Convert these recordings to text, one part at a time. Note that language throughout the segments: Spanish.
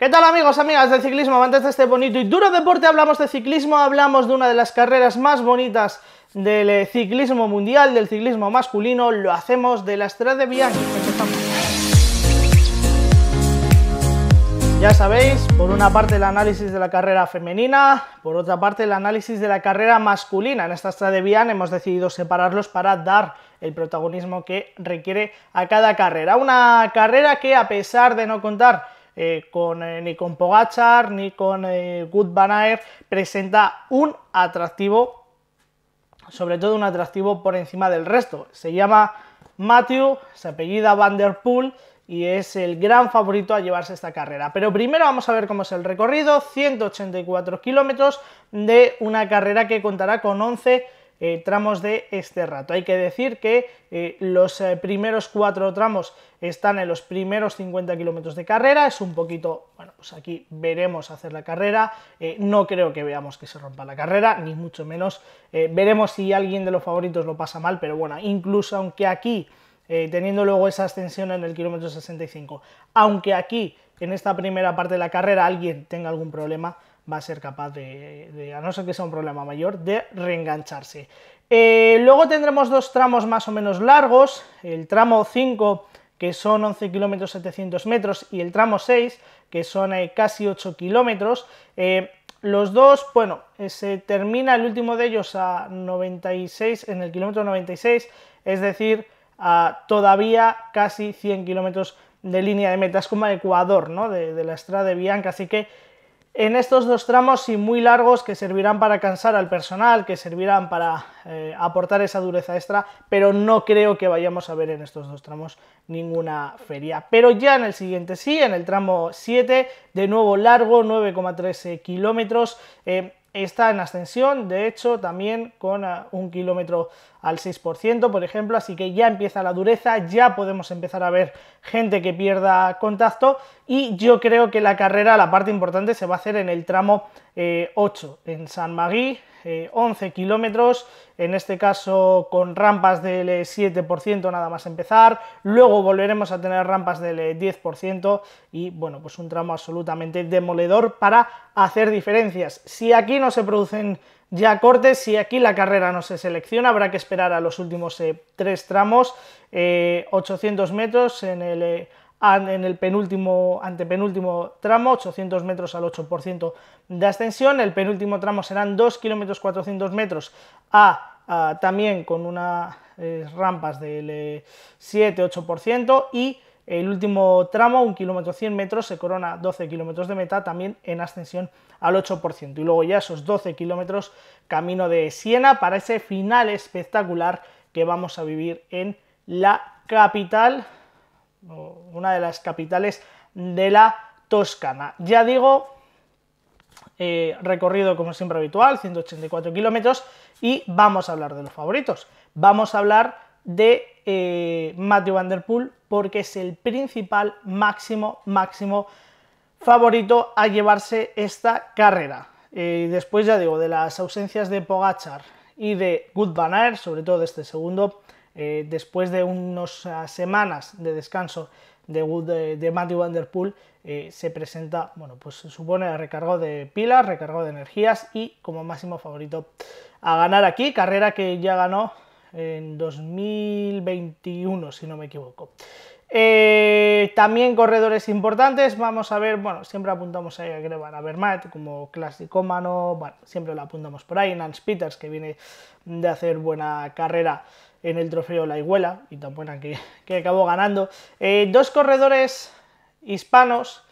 ¿Qué tal amigos, amigas del ciclismo, Antes de este bonito y duro deporte? Hablamos de ciclismo, hablamos de una de las carreras más bonitas del eh, ciclismo mundial, del ciclismo masculino, lo hacemos de la Estrada de Bianchi. Ya sabéis, por una parte el análisis de la carrera femenina, por otra parte el análisis de la carrera masculina. En esta Estrada de Vian hemos decidido separarlos para dar el protagonismo que requiere a cada carrera. Una carrera que a pesar de no contar eh, con, eh, ni con Pogachar ni con Good eh, Van presenta un atractivo, sobre todo un atractivo por encima del resto. Se llama Matthew, se apellida Vanderpool y es el gran favorito a llevarse esta carrera. Pero primero vamos a ver cómo es el recorrido, 184 kilómetros de una carrera que contará con 11 eh, tramos de este rato. Hay que decir que eh, los eh, primeros cuatro tramos están en los primeros 50 kilómetros de carrera, es un poquito, bueno, pues aquí veremos hacer la carrera, no creo que veamos que se rompa la carrera, ni mucho menos, veremos si alguien de los favoritos lo pasa mal, pero bueno, incluso aunque aquí, teniendo luego esa ascensión en el kilómetro 65, aunque aquí, en esta primera parte de la carrera, alguien tenga algún problema, va a ser capaz de, a no ser que sea un problema mayor, de reengancharse. Eh, luego tendremos dos tramos más o menos largos, el tramo 5 que son 11 kilómetros 700 metros y el tramo 6 que son eh, casi 8 kilómetros. Eh, los dos, bueno, se termina el último de ellos a 96, en el kilómetro 96, es decir, a todavía casi 100 kilómetros de línea de meta, es como Ecuador, ¿no? de la estrada de Bianca, así que en estos dos tramos y muy largos que servirán para cansar al personal, que servirán para eh, aportar esa dureza extra, pero no creo que vayamos a ver en estos dos tramos ninguna feria. Pero ya en el siguiente sí, en el tramo 7, de nuevo largo, 9,13 kilómetros. Eh, está en ascensión, de hecho, también con ah, un kilómetro al 6%, por ejemplo, así que ya empieza la dureza, ya podemos empezar a ver gente que pierda contacto y yo creo que la carrera, la parte importante, se va a hacer en el tramo 8, eh, en San Magui, 11 eh, kilómetros, en este caso con rampas del 7% nada más empezar, luego volveremos a tener rampas del 10% eh, y bueno, pues un tramo absolutamente demoledor para hacer diferencias. Si aquí no se producen ya cortes, si aquí la carrera no se selecciona, habrá que esperar a los últimos eh, tres tramos, 800 metros en el en el penúltimo, antepenúltimo tramo, 800 metros al 8% de ascensión, el penúltimo tramo serán 2 kilómetros 400 metros a, también con unas eh, rampas del 7-8% eh, y el último tramo, 1 kilómetro 100 metros, se corona 12 kilómetros de meta, también en ascensión al 8%. Y luego ya esos 12 kilómetros camino de Siena para ese final espectacular que vamos a vivir en la capital una de las capitales de la Toscana. Ya digo, eh, recorrido como siempre habitual, 184 kilómetros, y vamos a hablar de los favoritos. Vamos a hablar de eh, Matthew Van Der Poel porque es el principal máximo, máximo favorito a llevarse esta carrera. Eh, y después, ya digo, de las ausencias de Pogachar y de Good Banner, sobre todo de este segundo, eh, después de unas semanas de descanso de, Matthew Van eh, se presenta, bueno, pues se supone recargo de pilas, recargo de energías y como máximo favorito a ganar aquí, carrera que ya ganó en 2021, si no me equivoco. Eh, también corredores importantes, vamos a ver, bueno, siempre apuntamos a Grevan Avermaet como clasicómano, bueno, siempre lo apuntamos por ahí, Nance Peters que viene de hacer buena carrera en el trofeo La Iguela y tan buena que, acabó ganando. Eh, dos corredores hispanos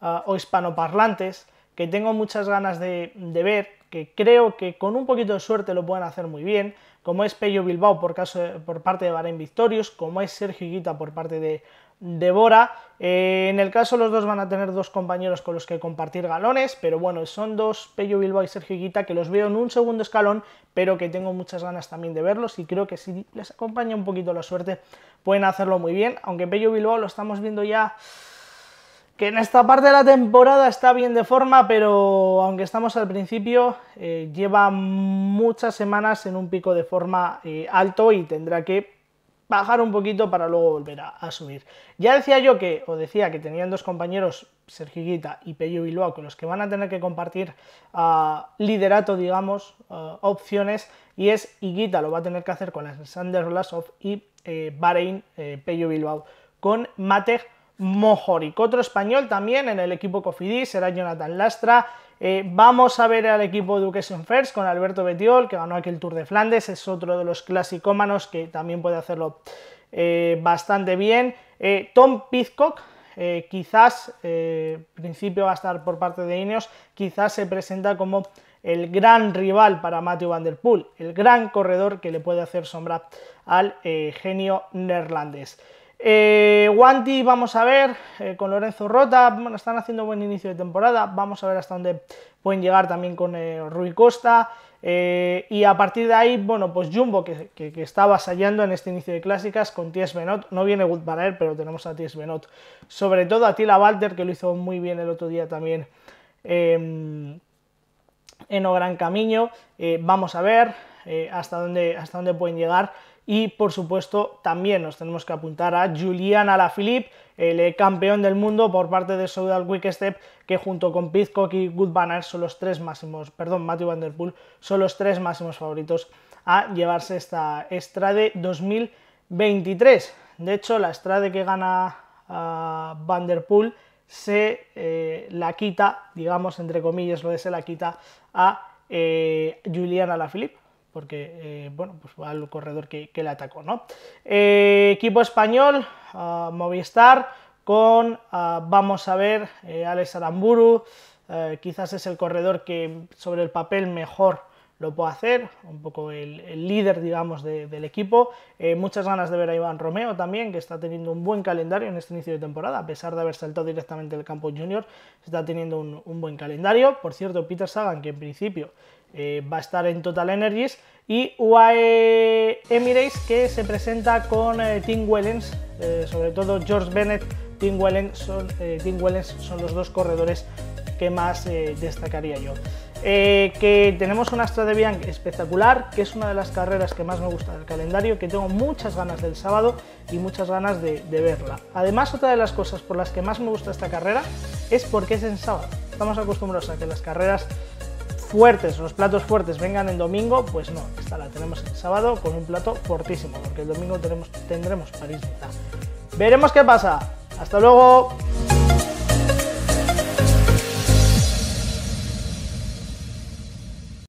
ah, o hispanoparlantes que tengo muchas ganas de, ver, que creo que con un poquito de suerte lo pueden hacer muy bien, como es Pello Bilbao por, caso, por parte de Bahrein Victorios, como es Sergio Higuita por parte de devora. Eh, en el caso los dos van a tener dos compañeros con los que compartir galones, pero bueno, son dos Pello Bilbao y Sergio Guita que los veo en un segundo escalón, pero que tengo muchas ganas también de verlos y creo que si les acompaña un poquito la suerte pueden hacerlo muy bien, aunque Pello Bilbao lo estamos viendo ya que en esta parte de la temporada está bien de forma, pero aunque estamos al principio, eh, lleva muchas semanas en un pico de forma eh, alto y tendrá que bajar un poquito para luego volver a, subir. Ya decía yo que, o decía que tenían dos compañeros, Sergi Guita y Peyo Bilbao, con los que van a tener que compartir ah, liderato, digamos, ah, opciones, y es Iguita, lo va a tener que hacer con Alexander Vlasov y eh, Bahrein, eh, Bilbao, con Matej Mojoric. Otro español también en el equipo Cofidis será Jonathan Lastra, eh, vamos a ver al equipo Education First con Alberto Betiol, que ganó el Tour de Flandes, es otro de los clasicómanos que también puede hacerlo eh, bastante bien. Eh, Tom Pizcock, quizás, principio va a estar por parte de Ineos, quizás se presenta como el gran rival para Matthew Van Der Poel, el gran corredor que le puede hacer sombra al genio neerlandés. Eh, vamos a ver, eh, con Lorenzo Rota, están haciendo buen inicio de temporada, vamos a ver hasta dónde pueden llegar también con eh, Rui Costa, eh, y a partir de ahí, bueno, pues Jumbo, que, que, que está en este inicio de clásicas con Ties Benot, no viene Wood para él, pero tenemos a Ties Benot, sobre todo a Tila Walter, que lo hizo muy bien el otro día también em, en O Gran Camino, vamos a ver, eh, hasta, dónde, hasta dónde pueden llegar. Y por supuesto, también nos tenemos que apuntar a Julian Alaphilippe, el eh, campeón del mundo por parte de Soudal Quickstep, que junto con Pizcock y Good Banner son los tres máximos, perdón, Matthew Van son los tres máximos favoritos a llevarse esta Strade 2023. De hecho, la Strade que gana ah, Vanderpool se eh, la quita, digamos, entre comillas, lo de se la quita a eh, Julian Alaphilippe porque eh, bueno, pues va al corredor que, le atacó. ¿no? Eh, equipo español, ah, Movistar, con, ah, vamos a ver, eh, Alex Aramburu, quizás es el corredor que sobre el papel mejor lo puede hacer, un poco el, líder, digamos, del equipo. muchas ganas de ver a Iván Romeo también, que está teniendo un buen calendario en este inicio de temporada, a pesar de haber saltado directamente del campo junior, está teniendo un buen calendario. Por cierto, Peter Sagan, que en principio eh, va a estar en Total Energies y UAE Emirates que se presenta con eh, Tim Wellens, eh, sobre todo George Bennett, Tim Wellens son, son los dos corredores que más destacaría yo. que tenemos una Strade espectacular, que es una de las carreras que más me gusta del calendario, que tengo muchas ganas del sábado y muchas ganas de, de verla. Además, otra de las cosas por las que más me gusta esta carrera es porque es en sábado. Estamos acostumbrados a que las carreras fuertes, los platos fuertes vengan el domingo, pues no, esta la tenemos el sábado con un plato fortísimo, porque el domingo tenemos, tendremos parís Veremos qué pasa. Hasta luego.